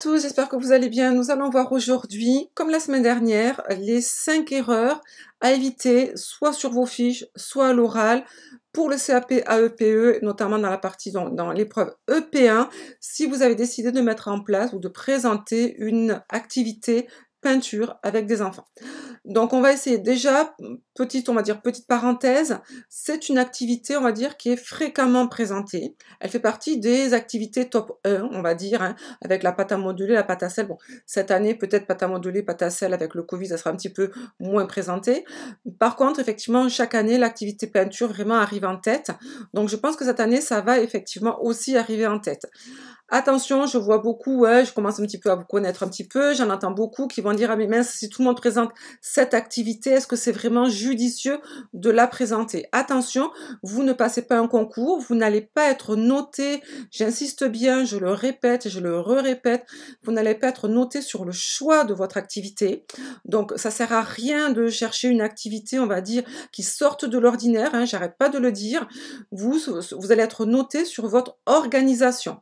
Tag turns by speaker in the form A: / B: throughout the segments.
A: tous, j'espère que vous allez bien. Nous allons voir aujourd'hui, comme la semaine dernière, les 5 erreurs à éviter, soit sur vos fiches, soit à l'oral, pour le CAP AEPE, e, notamment dans la partie dans, dans l'épreuve EP1, si vous avez décidé de mettre en place ou de présenter une activité peinture avec des enfants. Donc on va essayer déjà, petite, on va dire, petite parenthèse, c'est une activité, on va dire, qui est fréquemment présentée. Elle fait partie des activités top 1, on va dire, hein, avec la pâte à moduler, la pâte à sel. Bon, cette année, peut-être pâte à moduler, pâte à sel avec le Covid, ça sera un petit peu moins présenté. Par contre, effectivement, chaque année, l'activité peinture vraiment arrive en tête. Donc je pense que cette année, ça va effectivement aussi arriver en tête. Attention, je vois beaucoup, je commence un petit peu à vous connaître un petit peu, j'en entends beaucoup qui vont dire, ah mais mince, si tout le monde présente cette activité, est-ce que c'est vraiment judicieux de la présenter Attention, vous ne passez pas un concours, vous n'allez pas être noté, j'insiste bien, je le répète, je le re-répète, vous n'allez pas être noté sur le choix de votre activité. Donc ça sert à rien de chercher une activité, on va dire, qui sorte de l'ordinaire, hein, j'arrête pas de le dire, vous, vous allez être noté sur votre organisation.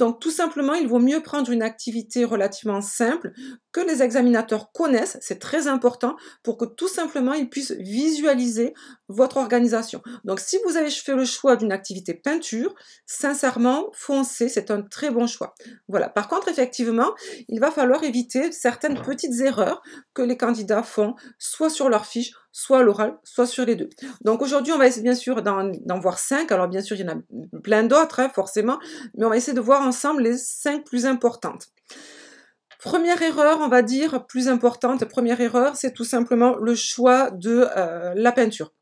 A: Donc tout simplement, il vaut mieux prendre une activité relativement simple que les examinateurs connaissent, c'est très important, pour que tout simplement ils puissent visualiser votre organisation. Donc si vous avez fait le choix d'une activité peinture, sincèrement, foncez, c'est un très bon choix. Voilà. Par contre, effectivement, il va falloir éviter certaines petites erreurs que les candidats font, soit sur leur fiche, soit à l'oral, soit sur les deux. Donc aujourd'hui, on va essayer bien sûr d'en voir cinq. Alors bien sûr, il y en a plein d'autres, hein, forcément, mais on va essayer de voir ensemble les cinq plus importantes. Première erreur, on va dire, plus importante, première erreur, c'est tout simplement le choix de euh, la peinture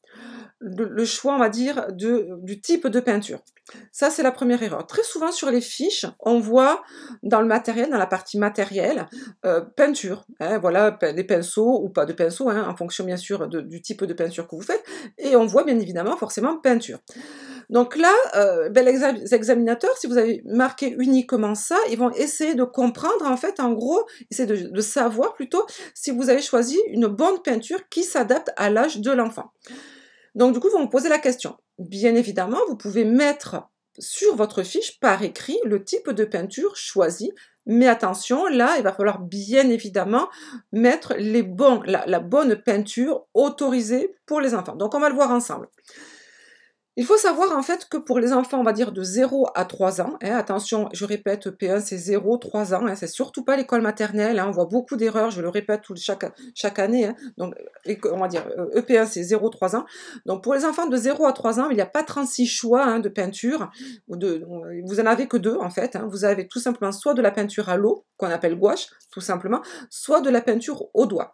A: le, choix, on va dire, de, du type de peinture. Ça, c'est la première erreur. Très souvent sur les fiches, on voit dans le matériel, dans la partie matérielle, euh, peinture. Hein, voilà, des pinceaux ou pas de pinceaux, hein, en fonction bien sûr du type de peinture que vous faites. Et on voit bien évidemment forcément peinture. Donc là, euh, ben, les examinateurs, si vous avez marqué uniquement ça, ils vont essayer de comprendre, en fait, en gros, essayer de savoir plutôt si vous avez choisi une bonne peinture qui s'adapte à l'âge de l'enfant. Donc du coup, vous me posez la question. Bien évidemment, vous pouvez mettre sur votre fiche par écrit le type de peinture choisi. Mais attention, là, il va falloir bien évidemment mettre les bons, la, la bonne peinture autorisée pour les enfants. Donc on va le voir ensemble. Il faut savoir en fait que pour les enfants, on va dire de 0 à 3 ans, hein, attention, je répète, ep 1 c'est 0, 3 ans, hein, c'est surtout pas l'école maternelle, hein, on voit beaucoup d'erreurs, je le répète tout, chaque, chaque année, donc euh, on va dire EP1 euh, e c'est 0, 3 ans. Donc pour les enfants de 0 à 3 ans, il n'y a pas 36 choix de peinture, vous n'en avez que deux en fait, vous avez tout simplement soit de la peinture à l'eau, qu'on appelle gouache, tout simplement, soit de la peinture au doigt.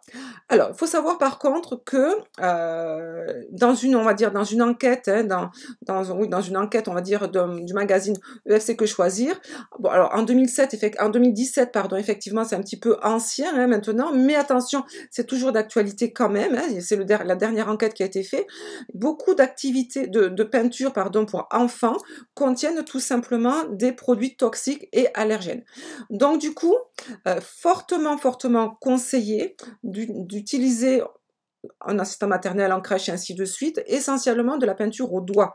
A: Alors, il faut savoir par contre que euh, dans une, on va dire, dans une enquête, dans dans, une enquête, on va dire, du magazine EFC Que Choisir. Bon, alors en 2007, en 2017, pardon, effectivement, c'est un petit peu ancien hein, maintenant, mais attention, c'est toujours d'actualité quand même. Hein, c'est la dernière enquête qui a été faite. Beaucoup d'activités de, peinture, pardon, pour enfants contiennent tout simplement des produits toxiques et allergènes. Donc du coup, euh, fortement, fortement conseillé d'utiliser en assistant maternel, en crèche et ainsi de suite, essentiellement de la peinture au doigt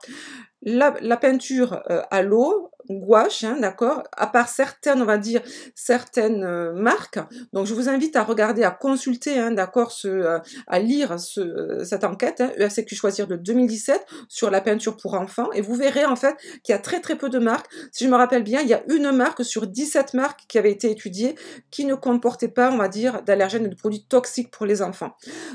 A: la, peinture euh, à l'eau, gouache, hein, d'accord, à part certaines, on va dire, certaines euh, marques. Donc, je vous invite à regarder, à consulter, hein, d'accord, euh, à lire cette enquête, hein, e Choisir de 2017, sur la peinture pour enfants. Et vous verrez, en fait, qu'il y a très, très peu de marques. Si je me rappelle bien, il y a une marque sur 17 marques qui avait été étudiée qui ne comportait pas, on va dire, d'allergènes et de produits toxiques pour les enfants.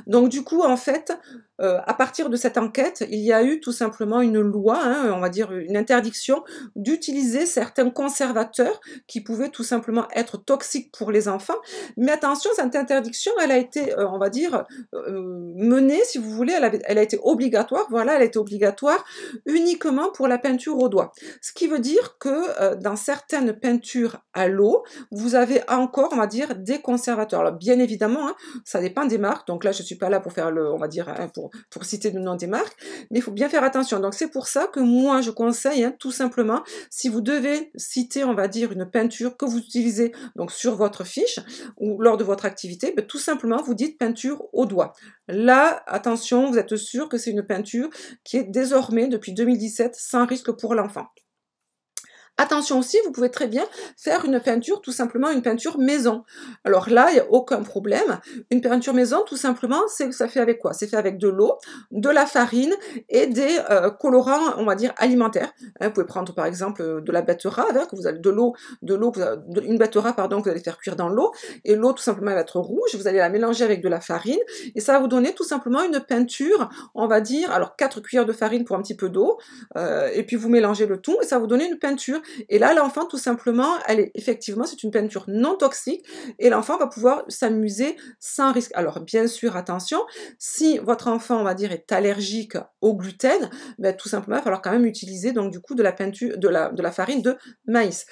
A: Donc, du coup, en fait, à partir de cette enquête, il y a eu tout simplement une loi, hein, Hein, on va dire une interdiction, d'utiliser certains conservateurs qui pouvaient tout simplement être toxiques pour les enfants. Mais attention, cette interdiction, elle a été, euh, on va dire, euh, menée, si vous voulez, elle, a été obligatoire, voilà, elle a été obligatoire uniquement pour la peinture au doigt. Ce qui veut dire que euh, dans certaines peintures à l'eau, vous avez encore, on va dire, des conservateurs. Alors, bien évidemment, hein, ça dépend des marques. Donc là, je ne suis pas là pour faire le, on va dire, hein, pour, pour citer le nom des marques, mais il faut bien faire attention. Donc c'est pour ça que moi je conseille, hein, tout simplement, si vous devez citer, on va dire, une peinture que vous utilisez donc sur votre fiche ou lors de votre activité, ben, tout simplement, vous dites peinture au doigt. Là, attention, vous êtes sûr que c'est une peinture qui est désormais, depuis 2017, sans risque pour l'enfant. Attention aussi, vous pouvez très bien faire une peinture, tout simplement une peinture maison. Alors là, il n'y a aucun problème. Une peinture maison, tout simplement, c'est ça fait avec quoi C'est fait avec de l'eau, de la farine et des euh, colorants, on va dire, alimentaires. Hein, vous pouvez prendre par exemple euh, de la betterave, hein, que vous avez de l'eau, de l'eau, une betterave, pardon, que vous allez faire cuire dans l'eau. Et l'eau, tout simplement, va être rouge. Vous allez la mélanger avec de la farine et ça va vous donner tout simplement une peinture, on va dire, alors quatre cuillères de farine pour un petit peu d'eau. Euh, et puis vous mélangez le tout et ça va vous donner une peinture et là, l'enfant, tout simplement, elle est, effectivement, c'est une peinture non toxique et l'enfant va pouvoir s'amuser sans risque. Alors, bien sûr, attention, si votre enfant, on va dire, est allergique au gluten, ben, tout simplement, il va falloir quand même utiliser, donc, du coup, de la peinture, de la, farine de maïs.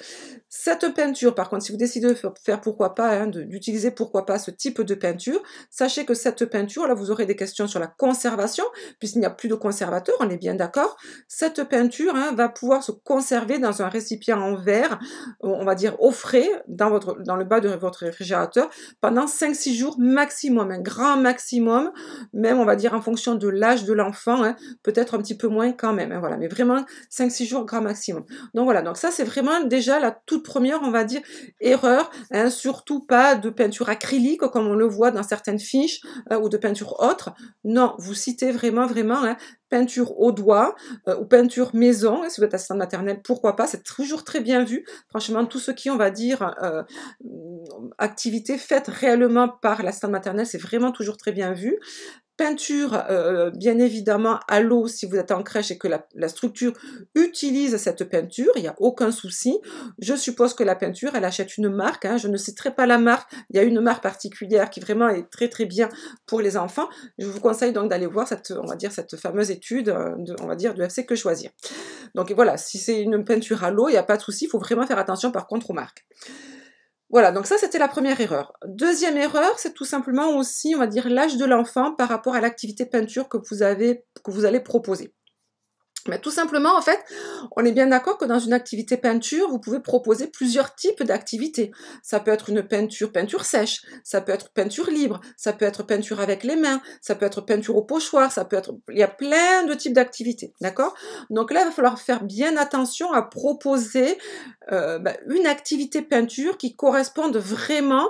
A: Cette peinture, par contre, si vous décidez de faire pourquoi pas, hein, d'utiliser pourquoi pas ce type de peinture, sachez que cette peinture, là, vous aurez des questions sur la conservation, puisqu'il n'y a plus de conservateur, on est bien d'accord. Cette peinture hein, va pouvoir se conserver dans un en verre, on va dire au frais, dans, votre, dans le bas de votre réfrigérateur, pendant 5-6 jours maximum, un grand maximum, même on va dire en fonction de l'âge de l'enfant, hein, peut-être un petit peu moins quand même, hein, voilà, mais vraiment 5-6 jours grand maximum. Donc voilà, donc ça c'est vraiment déjà la toute première, on va dire, erreur, hein, surtout pas de peinture acrylique comme on le voit dans certaines fiches euh, ou de peinture autre. Non, vous citez vraiment, vraiment peinture au doigt euh, ou peinture maison. Hein, si vous êtes assistante maternelle, pourquoi pas C'est toujours très bien vu. Franchement, tout ce qui, on va dire, euh, activité faite réellement par l'assistante maternelle, c'est vraiment toujours très bien vu peinture, euh, bien évidemment, à l'eau si vous êtes en crèche et que la, structure utilise cette peinture, il n'y a aucun souci. Je suppose que la peinture, elle achète une marque. Hein, je ne citerai pas la marque. Il y a une marque particulière qui vraiment est très très bien pour les enfants. Je vous conseille donc d'aller voir cette, on va dire, cette fameuse étude, euh, de, on va dire, de FC Que Choisir. Donc voilà, si c'est une peinture à l'eau, il n'y a pas de souci. Il faut vraiment faire attention par contre aux marques. Voilà, donc ça c'était la première erreur. Deuxième erreur, c'est tout simplement aussi, on va dire, l'âge de l'enfant par rapport à l'activité peinture que vous avez, que vous allez proposer mais tout simplement, en fait, on est bien d'accord que dans une activité peinture, vous pouvez proposer plusieurs types d'activités. Ça peut être une peinture, peinture sèche, ça peut être peinture libre, ça peut être peinture avec les mains, ça peut être peinture au pochoir, ça peut être... Il y a plein de types d'activités, d'accord Donc là, il va falloir faire bien attention à proposer euh, bah, une activité peinture qui corresponde vraiment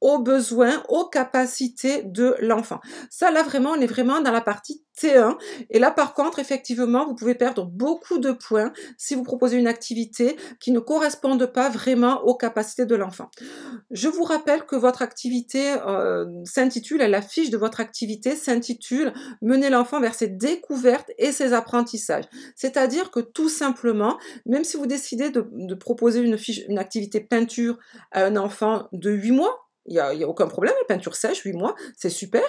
A: aux besoins, aux capacités de l'enfant. Ça, là, vraiment, on est vraiment dans la partie 1 Et là, par contre, effectivement, vous pouvez perdre beaucoup de points si vous proposez une activité qui ne corresponde pas vraiment aux capacités de l'enfant. Je vous rappelle que votre activité euh, s'intitule, la fiche de votre activité s'intitule « Mener l'enfant vers ses découvertes et ses apprentissages ». C'est-à-dire que tout simplement, même si vous décidez de, proposer une, fiche, une activité peinture à un enfant de 8 mois, il n'y a, aucun problème, la peinture sèche, 8 mois, c'est super.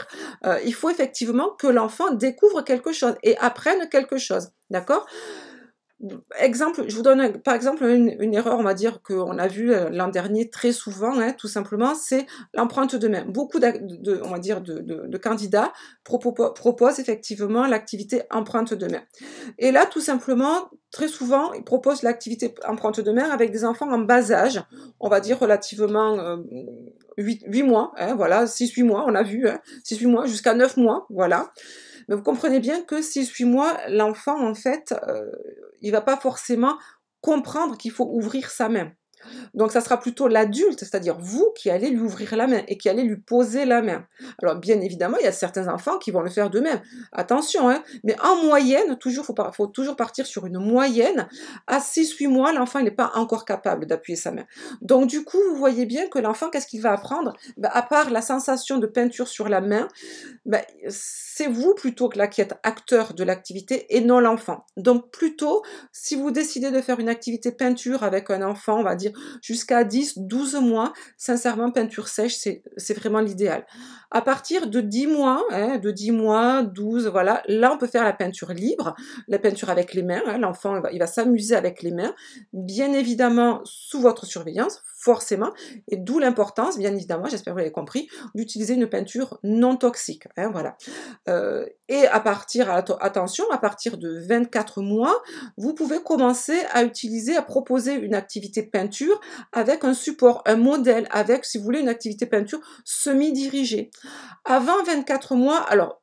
A: Euh, il faut effectivement que l'enfant découvre quelque chose et apprenne quelque chose. D'accord Exemple, je vous donne par exemple une, erreur, on va dire, qu'on a vu euh, l'an dernier très souvent, hein, tout simplement, c'est l'empreinte de main. Beaucoup de, on va dire, de, candidats proposent, effectivement l'activité empreinte de main. Et là, tout simplement, très souvent, ils proposent l'activité empreinte de main avec des enfants en bas âge, on va dire relativement 8, euh, 8, mois, hein, voilà, 6-8 mois, on a vu, hein, 6 mois jusqu'à 9 mois, voilà. Mais vous comprenez bien que si je suis moi, l'enfant, en fait, euh, il va pas forcément comprendre qu'il faut ouvrir sa main. Donc ça sera plutôt l'adulte, c'est-à-dire vous, qui allez lui ouvrir la main et qui allez lui poser la main. Alors bien évidemment, il y a certains enfants qui vont le faire d'eux-mêmes. Attention, hein, mais en moyenne, toujours, faut, toujours partir sur une moyenne. À 6-8 mois, l'enfant n'est pas encore capable d'appuyer sa main. Donc du coup, vous voyez bien que l'enfant, qu'est-ce qu'il va apprendre bah, À part la sensation de peinture sur la main, bah, c'est vous plutôt que l'acteur qui êtes acteur de l'activité et non l'enfant. Donc plutôt, si vous décidez de faire une activité peinture avec un enfant, on va dire jusqu'à 10, 12 mois, sincèrement, peinture sèche, c'est vraiment l'idéal. À partir de 10 mois, hein, de 10 mois, 12, voilà, là, on peut faire la peinture libre, la peinture avec les mains, hein, l'enfant, il va s'amuser avec les mains, bien évidemment, sous votre surveillance, forcément, et d'où l'importance, bien évidemment, j'espère que vous l'avez compris, d'utiliser une peinture non toxique. Hein, voilà. Euh, et à partir, attention, à partir de 24 mois, vous pouvez commencer à utiliser, à proposer une activité peinture avec un support, un modèle, avec, si vous voulez, une activité peinture semi-dirigée. Avant 24 mois, alors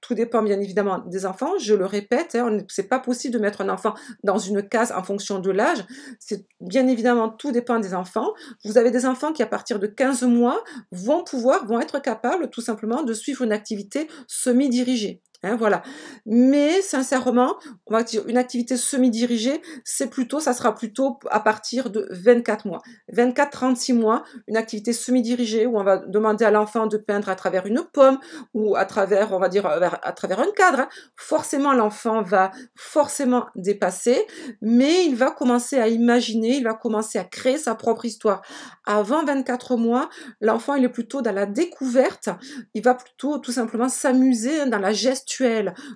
A: tout dépend bien évidemment des enfants. Je le répète, hein, c'est pas possible de mettre un enfant dans une case en fonction de l'âge. C'est bien évidemment tout dépend des enfants. Vous avez des enfants qui à partir de 15 mois vont pouvoir, vont être capables tout simplement de suivre une activité semi-dirigée. Hein, voilà. Mais sincèrement, on va dire une activité semi-dirigée, c'est plutôt, ça sera plutôt à partir de 24 mois. 24-36 mois, une activité semi-dirigée où on va demander à l'enfant de peindre à travers une pomme ou à travers, on va dire, euh, à travers un cadre. Hein. Forcément, l'enfant va forcément dépasser, mais il va commencer à imaginer, il va commencer à créer sa propre histoire. Avant 24 mois, l'enfant, il est plutôt dans la découverte, il va plutôt tout simplement s'amuser hein, dans la gestion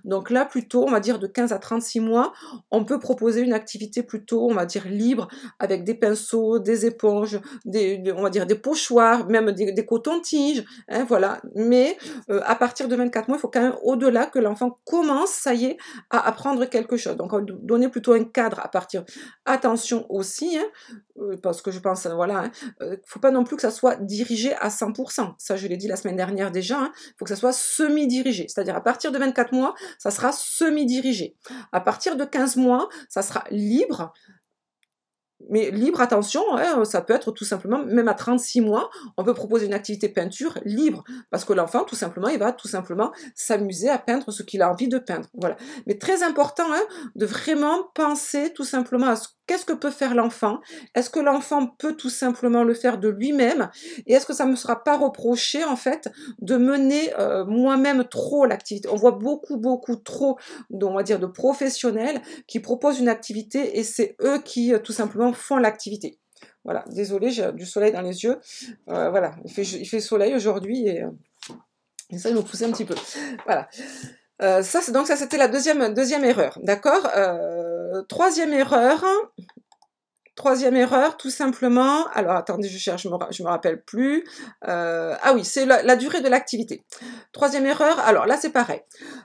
A: donc là, plutôt, on va dire de 15 à 36 mois, on peut proposer une activité plutôt, on va dire, libre, avec des pinceaux, des éponges, des, on va dire des pochoirs, même des, cotons-tiges, hein, voilà. Mais euh, à partir de 24 mois, il faut quand même au-delà que l'enfant commence, ça y est, à apprendre quelque chose. Donc on va donner plutôt un cadre à partir. Attention aussi, hein, euh, parce que je pense, voilà, il hein, ne euh, faut pas non plus que ça soit dirigé à 100%. Ça, je l'ai dit la semaine dernière déjà, il faut que ça soit semi-dirigé, c'est-à-dire à partir de 24 mois, ça sera semi-dirigé. À partir de 15 mois, ça sera libre. Mais libre, attention, hein, ça peut être tout simplement, même à 36 mois, on peut proposer une activité peinture libre, parce que l'enfant, tout simplement, il va tout simplement s'amuser à peindre ce qu'il a envie de peindre. Voilà. Mais très important hein, de vraiment penser tout simplement à ce Qu'est-ce que peut faire l'enfant Est-ce que l'enfant peut tout simplement le faire de lui-même Et est-ce que ça ne me sera pas reproché en fait de mener euh, moi-même trop l'activité On voit beaucoup, beaucoup trop, on va dire, de professionnels qui proposent une activité et c'est eux qui euh, tout simplement font l'activité. Voilà, désolé, j'ai du soleil dans les yeux. Euh, voilà, il fait, soleil aujourd'hui et, ça, il me poussait un petit peu. Voilà. ça, donc ça, c'était la deuxième, deuxième erreur, d'accord euh, troisième erreur. Troisième erreur, tout simplement. Alors attendez, je cherche, je me, me rappelle plus. Euh, ah oui, c'est la, durée de l'activité. Troisième erreur. Alors là, c'est pareil.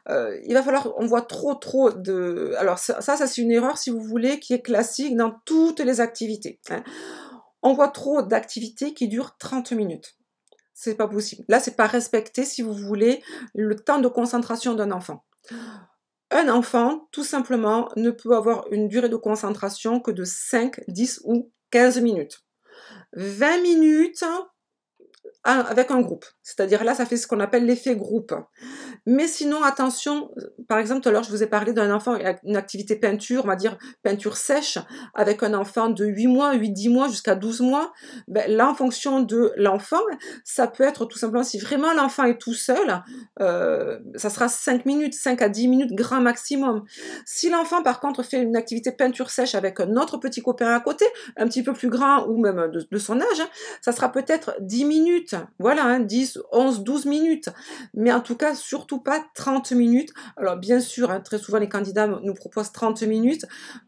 A: Euh, il va falloir, on voit trop, trop de. Alors ça, ça, c'est une erreur, si vous voulez, qui est classique dans toutes les activités. Hein. On voit trop d'activités qui durent 30 minutes. C'est pas possible. Là, c'est pas respecter, si vous voulez, le temps de concentration d'un enfant. Un enfant, tout simplement, ne peut avoir une durée de concentration que de 5, 10 ou 15 minutes. 20 minutes avec un groupe. C'est-à-dire là, ça fait ce qu'on appelle l'effet groupe. Mais sinon, attention, par exemple, tout je vous ai parlé d'un enfant, une activité peinture, on va dire peinture sèche, avec un enfant de 8 mois, 8-10 mois, jusqu'à 12 mois. Ben, là, en fonction de l'enfant, ça peut être tout simplement, si vraiment l'enfant est tout seul, euh, ça sera 5 minutes, 5 à 10 minutes, grand maximum. Si l'enfant, par contre, fait une activité peinture sèche avec un autre petit copain à côté, un petit peu plus grand ou même de, son âge, hein, ça sera peut-être 10 minutes, voilà, 10 hein, 11, 12 minutes. Mais en tout cas, surtout pas 30 minutes. Alors bien sûr, hein, très souvent les candidats nous proposent 30 minutes,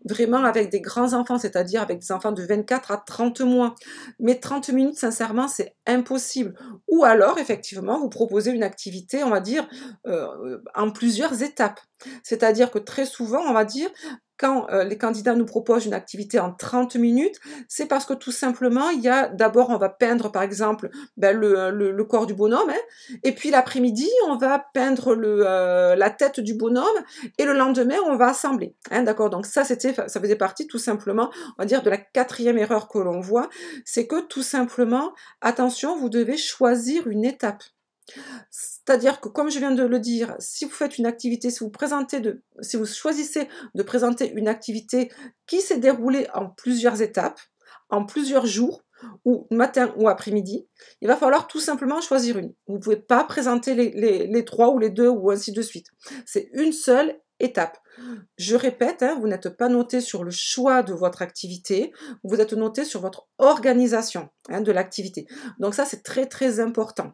A: vraiment avec des grands enfants, c'est-à-dire avec des enfants de 24 à 30 mois. Mais 30 minutes, sincèrement, c'est impossible. Ou alors, effectivement, vous proposez une activité, on va dire, euh, en plusieurs étapes. C'est-à-dire que très souvent, on va dire, quand euh, les candidats nous proposent une activité en 30 minutes, c'est parce que tout simplement, il y a d'abord, on va peindre par exemple ben, le, corps du bonhomme, hein, et puis l'après-midi, on va peindre euh, la tête du bonhomme, et le lendemain, on va assembler. Hein, d'accord Donc ça, c'était, ça faisait partie tout simplement, on va dire, de la quatrième erreur que l'on voit, c'est que tout simplement, attention, vous devez choisir une étape. C'est-à-dire que, comme je viens de le dire, si vous faites une activité, si vous, présentez de, si vous choisissez de présenter une activité qui s'est déroulée en plusieurs étapes, en plusieurs jours, ou matin ou après-midi, il va falloir tout simplement choisir une. Vous ne pouvez pas présenter les, les, trois ou les deux ou ainsi de suite. C'est une seule étape. Je répète, hein, vous n'êtes pas noté sur le choix de votre activité, vous êtes noté sur votre organisation hein, de l'activité. Donc ça, c'est très très important.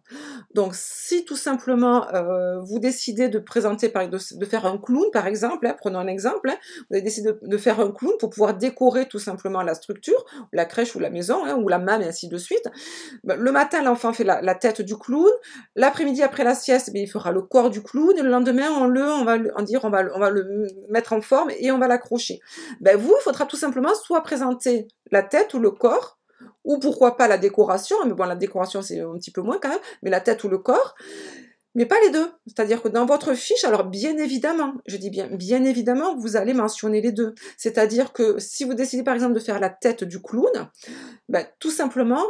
A: Donc si tout simplement euh, vous décidez de présenter, de, de, faire un clown par exemple, hein, prenons un exemple, vous avez décidé de, faire un clown pour pouvoir décorer tout simplement la structure, la crèche ou la maison, ou la mame et ainsi de suite. Ben, le matin, l'enfant fait la, tête du clown, l'après-midi après la sieste, ben, il fera le corps du clown, et le lendemain, on le, on va en dire, on va le on va le mettre en forme et on va l'accrocher. Ben vous, il faudra tout simplement soit présenter la tête ou le corps, ou pourquoi pas la décoration, mais bon, la décoration c'est un petit peu moins quand même, mais la tête ou le corps, mais pas les deux. C'est-à-dire que dans votre fiche, alors bien évidemment, je dis bien, bien évidemment, vous allez mentionner les deux. C'est-à-dire que si vous décidez par exemple de faire la tête du clown, ben, tout simplement,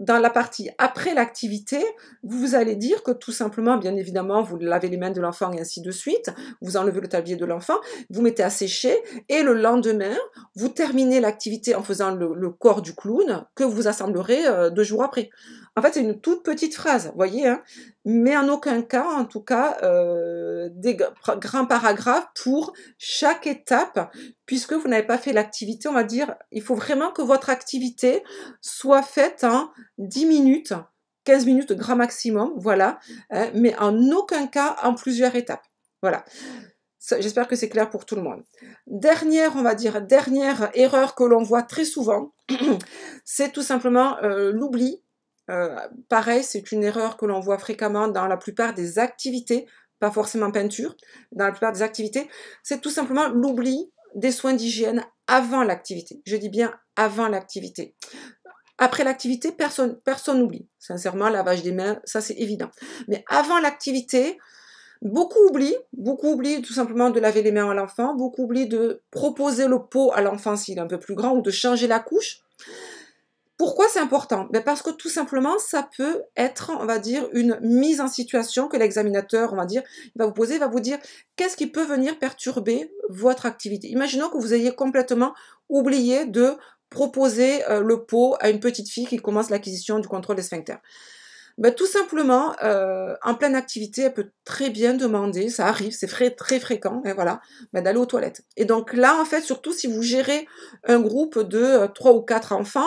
A: dans la partie après l'activité, vous allez dire que tout simplement, bien évidemment, vous lavez les mains de l'enfant et ainsi de suite, vous enlevez le tablier de l'enfant, vous mettez à sécher et le lendemain, vous terminez l'activité en faisant le, corps du clown que vous assemblerez euh, deux jours après. En fait, c'est une toute petite phrase, vous voyez, hein. mais en aucun cas, en tout cas, euh, des grands paragraphes pour chaque étape, puisque vous n'avez pas fait l'activité, on va dire, il faut vraiment que votre activité soit faite en 10 minutes, 15 minutes grand maximum, voilà, hein, mais en aucun cas en plusieurs étapes. Voilà. J'espère que c'est clair pour tout le monde. Dernière, on va dire, dernière erreur que l'on voit très souvent, c'est tout simplement euh, l'oubli euh, pareil, c'est une erreur que l'on voit fréquemment dans la plupart des activités, pas forcément peinture, dans la plupart des activités, c'est tout simplement l'oubli des soins d'hygiène avant l'activité. Je dis bien avant l'activité. Après l'activité, personne personne n'oublie. Sincèrement, lavage des mains, ça c'est évident. Mais avant l'activité, beaucoup oublient, beaucoup oublient tout simplement de laver les mains à l'enfant, beaucoup oublient de proposer le pot à l'enfant s'il est un peu plus grand ou de changer la couche. Pourquoi c'est important ben Parce que tout simplement, ça peut être, on va dire, une mise en situation que l'examinateur, on va dire, va vous poser, va vous dire qu'est-ce qui peut venir perturber votre activité. Imaginons que vous ayez complètement oublié de proposer euh, le pot à une petite fille qui commence l'acquisition du contrôle des sphincters. Ben, tout simplement, euh, en pleine activité, elle peut très bien demander, ça arrive, c'est très, très fréquent, et voilà, ben, d'aller aux toilettes. Et donc là, en fait, surtout si vous gérez un groupe de euh, trois ou quatre enfants,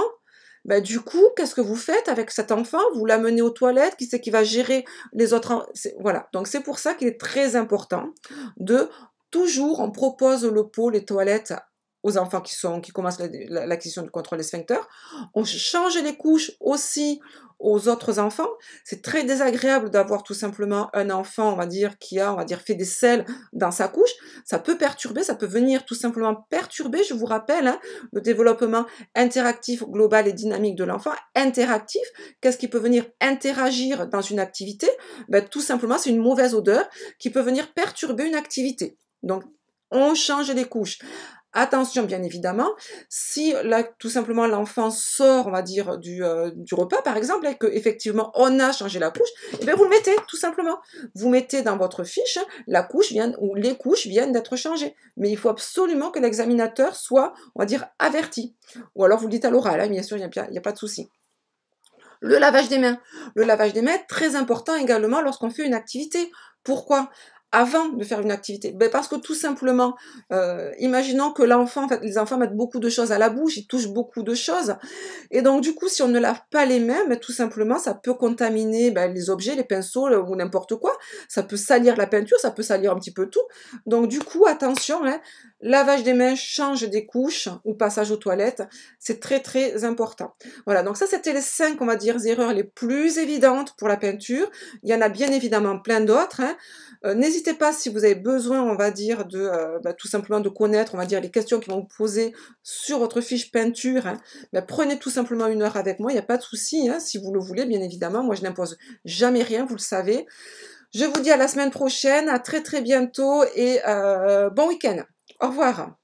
A: bah, du coup, qu'est-ce que vous faites avec cet enfant Vous l'amenez aux toilettes Qui c'est qui va gérer les autres Voilà. Donc, c'est pour ça qu'il est très important de toujours, on propose le pot, les toilettes aux enfants qui, sont, qui commencent l'acquisition du contrôle des sphincters. On change les couches aussi aux autres enfants. C'est très désagréable d'avoir tout simplement un enfant, on va dire, qui a, on va dire, fait des selles dans sa couche. Ça peut perturber, ça peut venir tout simplement perturber, je vous rappelle, hein, le développement interactif global et dynamique de l'enfant. Interactif, qu'est-ce qui peut venir interagir dans une activité ben, Tout simplement, c'est une mauvaise odeur qui peut venir perturber une activité. Donc, on change les couches. Attention, bien évidemment, si tout simplement l'enfant sort, on va dire, euh, du, repas, par exemple, et qu'effectivement on a changé la couche, eh vous le mettez, tout simplement. Vous mettez dans votre fiche, la couche vient, ou les couches viennent d'être changées. Mais il faut absolument que l'examinateur soit, on va dire, averti. Ou alors vous le dites à l'oral, hein, bien sûr, il n'y a, a pas de souci. Le lavage des mains. Le lavage des mains, très important également lorsqu'on fait une activité. Pourquoi avant de faire une activité ben, Parce que tout simplement, euh, imaginons que l'enfant, fait, les enfants mettent beaucoup de choses à la bouche, ils touchent beaucoup de choses. Et donc du coup, si on ne lave pas les mains, ben, tout simplement, ça peut contaminer ben, les objets, les pinceaux ou n'importe quoi. Ça peut salir la peinture, ça peut salir un petit peu tout. Donc du coup, attention, hein, lavage des mains, change des couches ou passage aux toilettes, c'est très très important. Voilà, donc ça c'était les cinq, on va dire, erreurs les plus évidentes pour la peinture. Il y en a bien évidemment plein d'autres. Hein. Euh, n'hésitez pas si vous avez besoin, on va dire, de euh, bah, tout simplement de connaître, on va dire, les questions qui vont vous poser sur votre fiche peinture. Hein. Bah, prenez tout simplement une heure avec moi, il n'y a pas de souci, hein, si vous le voulez, bien évidemment. Moi, je n'impose jamais rien, vous le savez. Je vous dis à la semaine prochaine, à très très bientôt et euh, bon week-end. Au revoir.